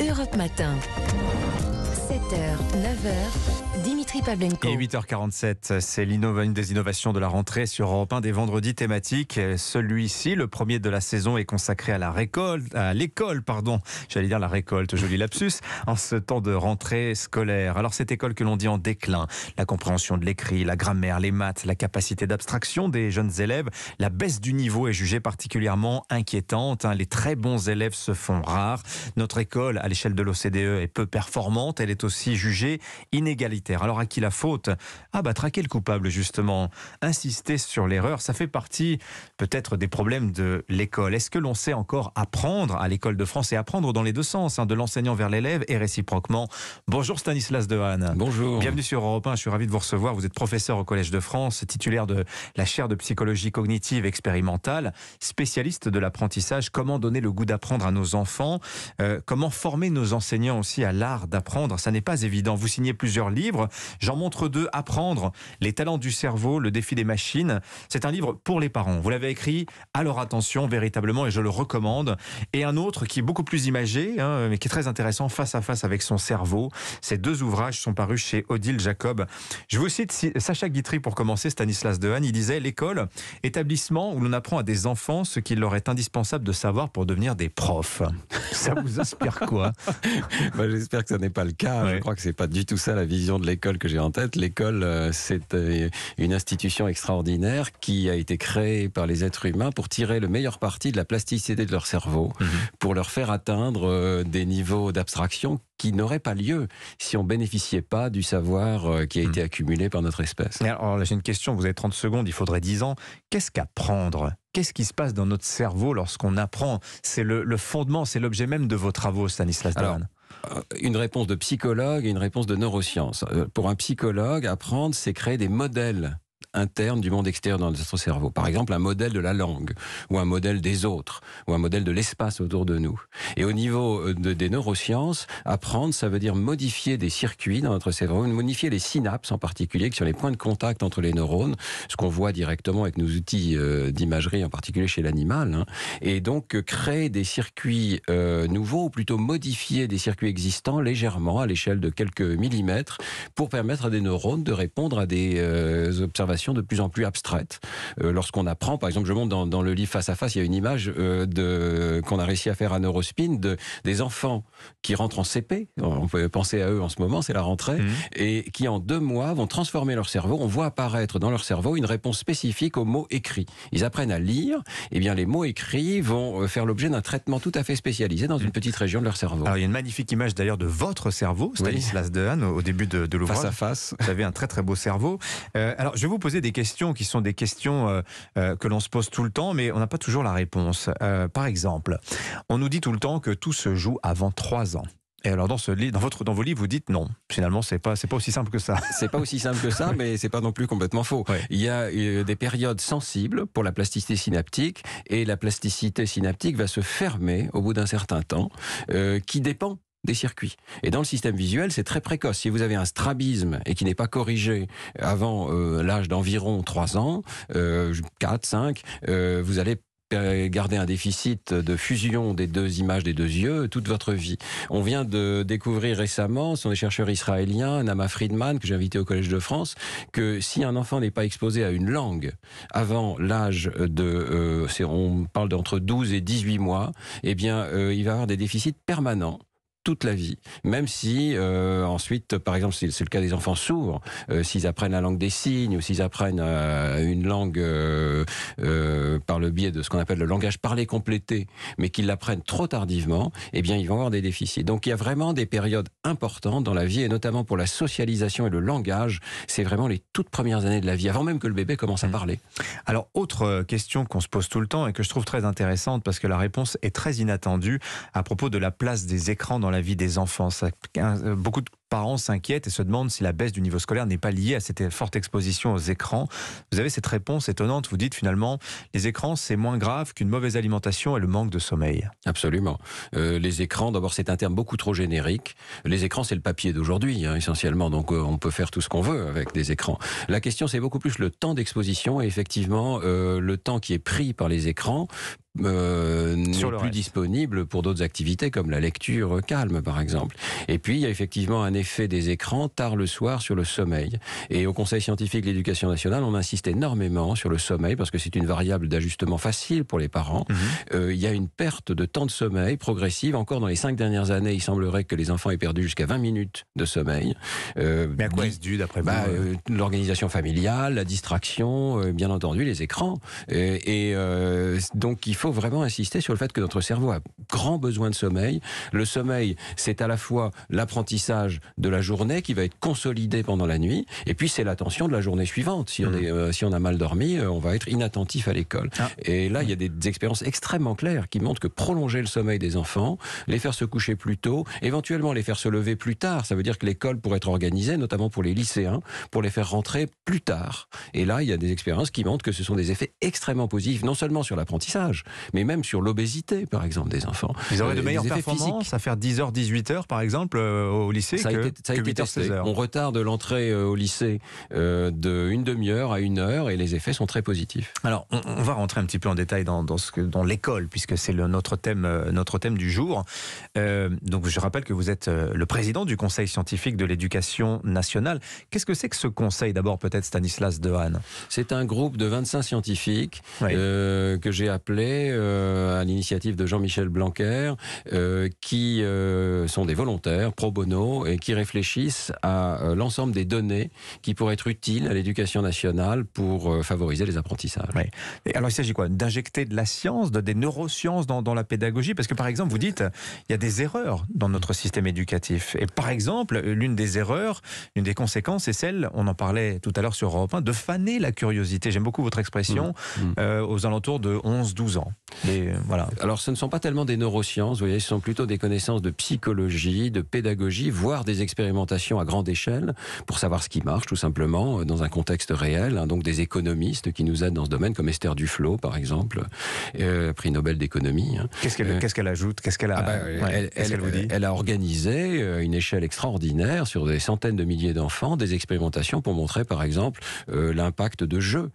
Europe Matin. 7h, 9h, Dimitri Pavlenko. Et 8h47, c'est l'une des innovations de la rentrée sur Europe 1 des vendredis thématiques. Celui-ci, le premier de la saison, est consacré à la récolte, à l'école, pardon. J'allais dire la récolte, joli lapsus, en ce temps de rentrée scolaire. Alors, cette école que l'on dit en déclin, la compréhension de l'écrit, la grammaire, les maths, la capacité d'abstraction des jeunes élèves, la baisse du niveau est jugée particulièrement inquiétante. Hein. Les très bons élèves se font rares. Notre école, à l'échelle de l'OCDE, est peu performante est aussi jugé inégalitaire. Alors à qui la faute Ah bah traquer le coupable justement, insister sur l'erreur, ça fait partie peut-être des problèmes de l'école. Est-ce que l'on sait encore apprendre à l'école de France et apprendre dans les deux sens, hein, de l'enseignant vers l'élève et réciproquement Bonjour Stanislas Dehaene. Bonjour. Bienvenue sur Europe 1, je suis ravi de vous recevoir. Vous êtes professeur au Collège de France, titulaire de la chaire de psychologie cognitive expérimentale, spécialiste de l'apprentissage, comment donner le goût d'apprendre à nos enfants, euh, comment former nos enseignants aussi à l'art d'apprendre ça n'est pas évident. Vous signez plusieurs livres, j'en montre deux, Apprendre, les talents du cerveau, le défi des machines. C'est un livre pour les parents. Vous l'avez écrit à leur attention véritablement et je le recommande. Et un autre qui est beaucoup plus imagé, hein, mais qui est très intéressant, Face à face avec son cerveau. Ces deux ouvrages sont parus chez Odile Jacob. Je vous cite Sacha Guitry pour commencer, Stanislas Dehaene, il disait « L'école, établissement où l'on apprend à des enfants ce qu'il leur est indispensable de savoir pour devenir des profs ». Ça vous inspire quoi J'espère que ça n'est pas le cas je crois que c'est pas du tout ça la vision de l'école que j'ai en tête. L'école, euh, c'est euh, une institution extraordinaire qui a été créée par les êtres humains pour tirer le meilleur parti de la plasticité de leur cerveau, mhm. pour leur faire atteindre euh, des niveaux d'abstraction qui n'auraient pas lieu si on bénéficiait pas du savoir qui a été mhm. accumulé par notre espèce. Alors là, j'ai une question, vous avez 30 secondes, il faudrait 10 ans. Qu'est-ce qu'apprendre Qu'est-ce qui se passe dans notre cerveau lorsqu'on apprend C'est le, fondement, c'est l'objet même de vos travaux, Stanislas Dorn. Euh, une réponse de psychologue et une réponse de neurosciences. Euh, pour un psychologue, apprendre, c'est créer des modèles interne du monde extérieur dans notre cerveau. Par exemple, un modèle de la langue, ou un modèle des autres, ou un modèle de l'espace autour de nous. Et au niveau euh, des neurosciences, apprendre, ça veut dire modifier des circuits dans notre cerveau, modifier les synapses en particulier, qui sont les points de contact entre les neurones, ce qu'on voit directement avec nos outils euh, d'imagerie, en particulier chez l'animal. Hein. Et donc, euh, créer des circuits nouveaux, ou plutôt modifier des circuits existants légèrement à l'échelle de quelques millimètres, pour permettre à des neurones de répondre à des observations de plus en plus abstraites. Euh, lorsqu'on apprend, par exemple, je montre dans, le livre Face à Face, il y a une image euh, de qu'on a réussi à faire à Neurospin de, des enfants qui rentrent en CP, on peut penser à eux en ce moment, c'est la rentrée, mhm. et qui en deux mois vont transformer leur cerveau, on voit apparaître dans leur cerveau une réponse spécifique aux mots écrits. Ils apprennent à lire, et eh bien les mots écrits vont euh, faire l'objet d'un traitement tout à fait spécialisé dans une mhm. petite région de leur cerveau. Alors il y a une magnifique image d'ailleurs de votre cerveau, Stanislas oui. au début de, de l'ouvrage. Face à face. Vous avez un très très beau cerveau. alors je vais vous poser des questions qui sont des questions euh, euh, que l'on se pose tout le temps, mais on n'a pas toujours la réponse. Euh, par exemple, on nous dit tout le temps que tout se joue avant trois ans. Et alors dans ce dans votre dans vos livres, vous dites non. Finalement, c'est pas c'est pas aussi simple que ça. C'est pas aussi simple que ça, mais c'est pas non plus complètement faux. Il y a des périodes sensibles pour la plasticité synaptique et la plasticité synaptique va se fermer au bout d'un certain temps, qui dépend des circuits. Et dans le système visuel, c'est très précoce. Si vous avez un strabisme et qui n'est pas corrigé avant euh, l'âge d'environ 3 ans, 4, euh, 5, euh, vous allez garder un déficit de fusion des deux images des deux yeux toute votre vie. On vient de découvrir récemment, ce sont des chercheurs israéliens, Nama Friedman, que j'ai invité au Collège de France, que si un enfant n'est pas exposé à une langue avant l'âge de, on parle d'entre 12 et 18 mois, eh bien, il va avoir des déficits permanents toute la vie. Même si euh, ensuite, par exemple, c'est le cas des enfants sourds, euh, s'ils apprennent la langue des signes ou s'ils apprennent euh, une langue par le biais de ce qu'on appelle le langage parlé complété, mais qu'ils l'apprennent trop tardivement, eh bien, ils vont avoir des déficits. Donc, il y a vraiment des périodes importantes dans la vie et notamment pour la socialisation et le langage. C'est vraiment les toutes premières années de la vie, avant même que le bébé commence à mmh. parler. Alors, autre question qu'on se pose tout le temps et que je trouve très intéressante parce que la réponse est très inattendue à propos de la place des écrans dans la vie des enfants. Euh, beaucoup de parents s'inquiètent et se demandent si la baisse du niveau scolaire n'est pas liée à cette forte exposition aux écrans. Vous avez cette réponse étonnante, vous dites finalement, les écrans, c'est moins grave qu'une mauvaise alimentation et le manque de sommeil. Absolument. Euh, les écrans, d'abord, c'est un terme beaucoup trop générique. Les écrans, c'est le papier d'aujourd'hui, hein, essentiellement, donc euh, on peut faire tout ce qu'on veut avec des écrans. La question, c'est beaucoup plus le temps d'exposition et effectivement, le temps qui est pris par les écrans euh, n'est plus disponible pour d'autres activités comme la lecture calme par exemple. Et puis il y a effectivement un effet des écrans tard le soir sur le sommeil. Et au Conseil scientifique de l'éducation nationale, on insiste énormément sur le sommeil parce que c'est une variable d'ajustement facile pour les parents. Mhm. Euh, il y a une perte de temps de sommeil progressive. Encore dans les cinq dernières années, il semblerait que les enfants aient perdu jusqu'à 20 minutes de sommeil. Euh, Mais à quoi est-ce dû d'après bah, vous euh L'organisation familiale, la distraction, bien entendu les écrans. Et, et donc il faut faut vraiment insister sur le fait que notre cerveau a grand besoin de sommeil. Le sommeil, c'est à la fois l'apprentissage de la journée qui va être consolidé pendant la nuit, et puis c'est l'attention de la journée suivante. Si, on, mm. est, euh, si on a mal dormi, euh, on va être inattentif à l'école. Ah. Et là, il y a mm. des, des expériences extrêmement claires qui montrent que prolonger le sommeil des enfants, les faire se coucher plus tôt, éventuellement les faire se lever plus tard, ça veut dire que l'école pourrait être organisée, notamment pour les lycéens, pour les faire rentrer plus tard. Et là, il y a des expériences qui montrent que ce sont des effets extrêmement positifs, non seulement sur l'apprentissage, mais même sur l'obésité, par exemple, des enfants. Ils auraient euh, de meilleures performances à faire 10h, 18h, par exemple, euh, au lycée ça que, été, h 16h. On retarde l'entrée euh, au lycée de demi-heure à une heure et les effets sont très positifs. Alors, on, va rentrer un petit peu en détail dans, dans, dans l'école, puisque c'est notre thème, notre thème du jour. donc, je rappelle que vous êtes le président du Conseil scientifique de l'éducation nationale. Qu'est-ce que c'est que ce conseil, d'abord, peut-être, Stanislas Dehaene C'est un groupe de 25 scientifiques que j'ai appelé euh, à l'initiative de Jean-Michel Blanquer, euh, qui euh, sont des volontaires pro bono et qui réfléchissent à l'ensemble des données qui pourraient être utiles à l'éducation nationale pour favoriser les apprentissages. Et alors il s'agit quoi D'injecter de la science, de, des neurosciences dans, la pédagogie Parce que par exemple, vous dites, il y a des erreurs dans notre système éducatif. Et par exemple, l'une des erreurs, une des conséquences, c'est celle, on en parlait tout à l'heure sur Europe de faner la curiosité. J'aime beaucoup votre expression, mm. Mm. aux alentours de 11-12 ans. Euh, voilà. Alors, ce ne sont pas tellement des neurosciences, voyez, ce sont plutôt des connaissances de psychologie, de pédagogie, voire des expérimentations à grande échelle pour savoir ce qui marche, tout simplement, euh, dans un contexte réel. Hein. donc, des économistes qui nous aident dans ce domaine, comme Esther Duflo, par exemple, euh, prix Nobel d'économie. Hein. Qu'est-ce qu'elle ajoute Qu'est-ce qu'elle a ah bah, elle, elle, elle a organisé une échelle extraordinaire sur des centaines de milliers d'enfants, des expérimentations pour montrer, par exemple, l'impact de jeux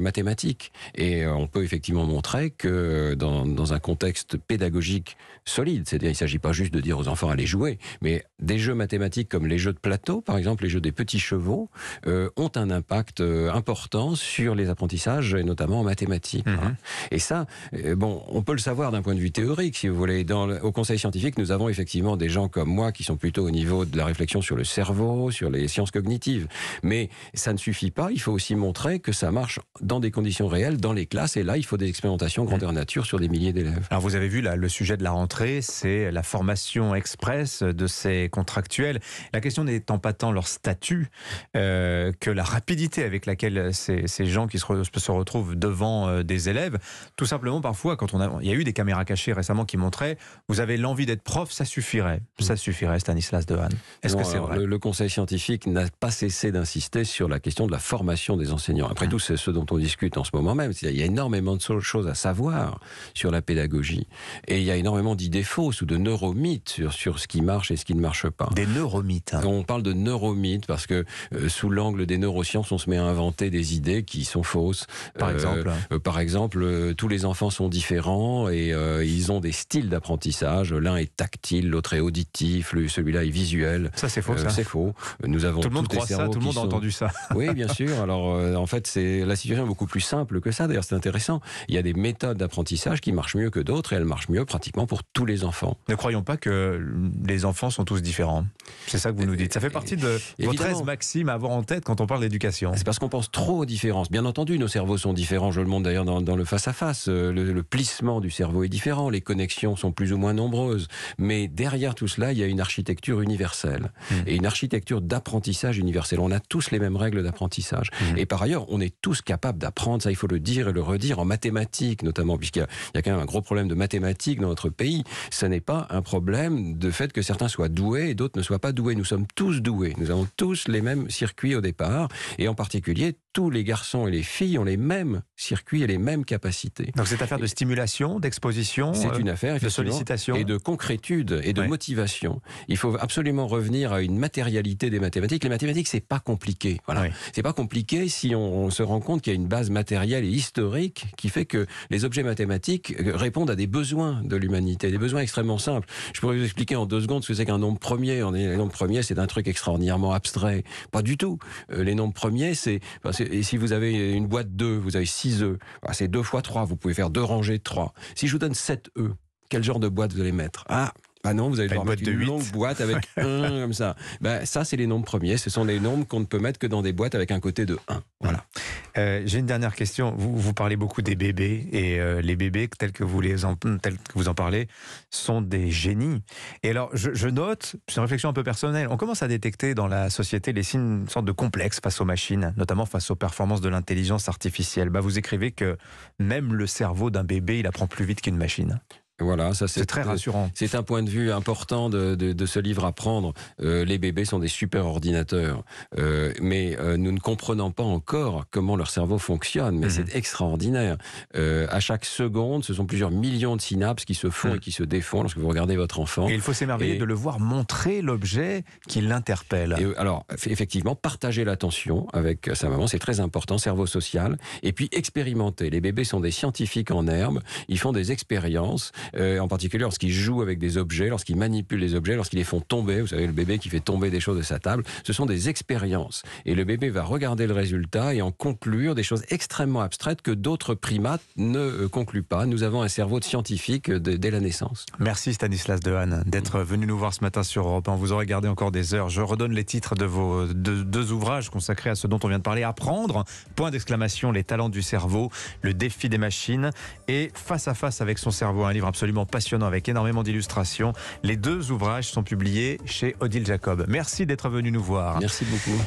mathématiques. Et on peut effectivement montrer que dans, un contexte pédagogique solide, c'est-à-dire il ne s'agit pas juste de dire aux enfants allez jouer, mais des jeux mathématiques comme les jeux de plateau, par exemple les jeux des petits chevaux, euh, ont un impact euh, important sur les apprentissages, et notamment en mathématiques. Mhm. Hein. Et ça, euh, bon, on peut le savoir d'un point de vue théorique, si vous voulez. Dans au Conseil scientifique, nous avons effectivement des gens comme moi qui sont plutôt au niveau de la réflexion sur le cerveau, sur les sciences cognitives. Mais ça ne suffit pas, il faut aussi montrer que ça marche dans des conditions réelles, dans les classes, et là, il faut des expérimentations grandeur nature sur des milliers d'élèves. Alors vous avez vu là, le sujet de la rentrée, c'est la formation express de ces contractuels. La question n'étant pas tant leur statut euh, que la rapidité avec laquelle ces, ces gens qui se, se retrouvent devant euh, des élèves, tout simplement parfois quand on a, il y a eu des caméras cachées récemment qui montraient, vous avez l'envie d'être prof, ça suffirait, mm. ça suffirait, Stanislas Dehaene. Est-ce que c'est vrai le, le Conseil scientifique n'a pas cessé d'insister sur la question de la formation des enseignants. Après ah. tout, c'est ce dont on discute en ce moment même. Il y a énormément de choses à savoir sur la pédagogie. Et il y a énormément d'idées fausses ou de neuromythes sur, ce qui marche et ce qui ne marche pas. Des neuromythes. Hein. On parle de neuromythes parce que euh, sous l'angle des neurosciences, on se met à inventer des idées qui sont fausses. Par euh, exemple, hein. euh, par exemple, tous les enfants sont différents et ils ont des styles d'apprentissage. L'un est tactile, l'autre est auditif, celui-là est visuel. Ça c'est faux. c'est faux. Nous avons tout le monde ça, tout le monde a entendu ça. oui, bien sûr. Alors en fait, c'est la situation est beaucoup plus simple que ça. D'ailleurs, c'est intéressant. Il y a des méthodes d'apprentissage qui marche mieux que d'autres et elle marche mieux pratiquement pour tous les enfants. Ne croyons pas que les enfants sont tous différents. C'est ça que vous nous dites. Ça fait partie de euh, votre 13 maxime à avoir en tête quand on parle d'éducation. C'est parce qu'on pense trop aux différences. Bien entendu, nos cerveaux sont différents. Je le montre d'ailleurs dans, le face-à-face. Euh, le, plissement du cerveau est différent. Les connexions sont plus ou moins nombreuses. Mais derrière tout cela, il y a une architecture universelle. Mmh. Et une architecture d'apprentissage universelle. On a tous les mêmes règles d'apprentissage. Mmh. Et par ailleurs, on est tous capables d'apprendre. Ça, il faut le dire et le redire en mathématiques, notamment, puisqu'il y, y, a quand même un gros problème de mathématiques dans notre pays. ce n'est pas un problème de fait que certains soient doués et d'autres ne soient pas doués. Nous sommes tous doués. Nous avons tous les mêmes circuits au départ, et en particulier tous les garçons et les filles ont les mêmes circuits et les mêmes capacités. Donc cette affaire de stimulation, d'exposition, c'est une euh, affaire de sollicitation et de concrétude et de motivation. Il faut absolument revenir à une matérialité des mathématiques. Les mathématiques c'est pas compliqué. Voilà, c'est pas compliqué si on, se rend compte qu'il y a une base matérielle et historique qui fait que les objets mathématiques euh, répondent à des besoins de l'humanité, des besoins extrêmement simples. Je pourrais vous expliquer en deux secondes ce que c'est qu'un nombre premier. Un nombre premier c'est un truc extraordinairement abstrait. Pas du tout. Euh, les nombres premiers c'est et si vous avez une boîte 2, vous avez 6 œufs, ah, c'est 2 fois 3, vous pouvez faire 2 rangées de 3. Si je vous donne 7 œufs, quel genre de boîte vous allez mettre Ah ah non, vous allez devoir mettre une longue boîte avec 1 comme ça. Bah, ça, c'est les nombres premiers. Ce sont les nombres qu'on ne peut mettre que dans des boîtes avec un côté de 1. Voilà. Euh, j'ai une dernière question. Vous, parlez beaucoup des bébés et euh, les bébés tels que vous en, que vous en parlez sont des génies. Et alors je, note, c'est une réflexion un peu personnelle, on commence à détecter dans la société les signes une de complexe face aux machines, notamment face aux performances de l'intelligence artificielle. Bah, vous écrivez que même le cerveau d'un bébé, il apprend plus vite qu'une machine. Voilà, ça c'est très euh, rassurant. C'est un point de vue important de, ce livre à prendre. Euh, les bébés sont des super ordinateurs, euh, mais nous ne comprenons pas encore comment leur cerveau fonctionne. Mais mhm. c'est extraordinaire. à chaque seconde, ce sont plusieurs millions de synapses qui se font mhm. et qui se défont lorsque vous regardez votre enfant. Et il faut s'émerveiller de le voir montrer l'objet qui l'interpelle. Alors effectivement, partager l'attention avec sa maman, c'est très important. Cerveau social et puis expérimenter. Les bébés sont des scientifiques en herbe. Ils font des expériences. Euh, en particulier lorsqu'ils jouent avec des objets, lorsqu'ils manipulent les objets, lorsqu'ils les font tomber. Vous savez, le bébé qui fait tomber des choses de sa table, ce sont des expériences. Et le bébé va regarder le résultat et en conclure des choses extrêmement abstraites que d'autres primates ne euh, concluent pas. Nous avons un cerveau de scientifique dès la naissance. Merci Stanislas Dehaene d'être venu nous voir ce matin sur Europe 1. Vous aurez gardé encore des heures. Je redonne les titres de vos deux, deux ouvrages consacrés à ce dont on vient de parler. Apprendre, point d'exclamation, les talents du cerveau, le défi des machines et face à face avec son cerveau, un livre absolument passionnant avec énormément d'illustrations. Les deux ouvrages sont publiés chez Odile Jacob. Merci d'être venu nous voir. Merci beaucoup.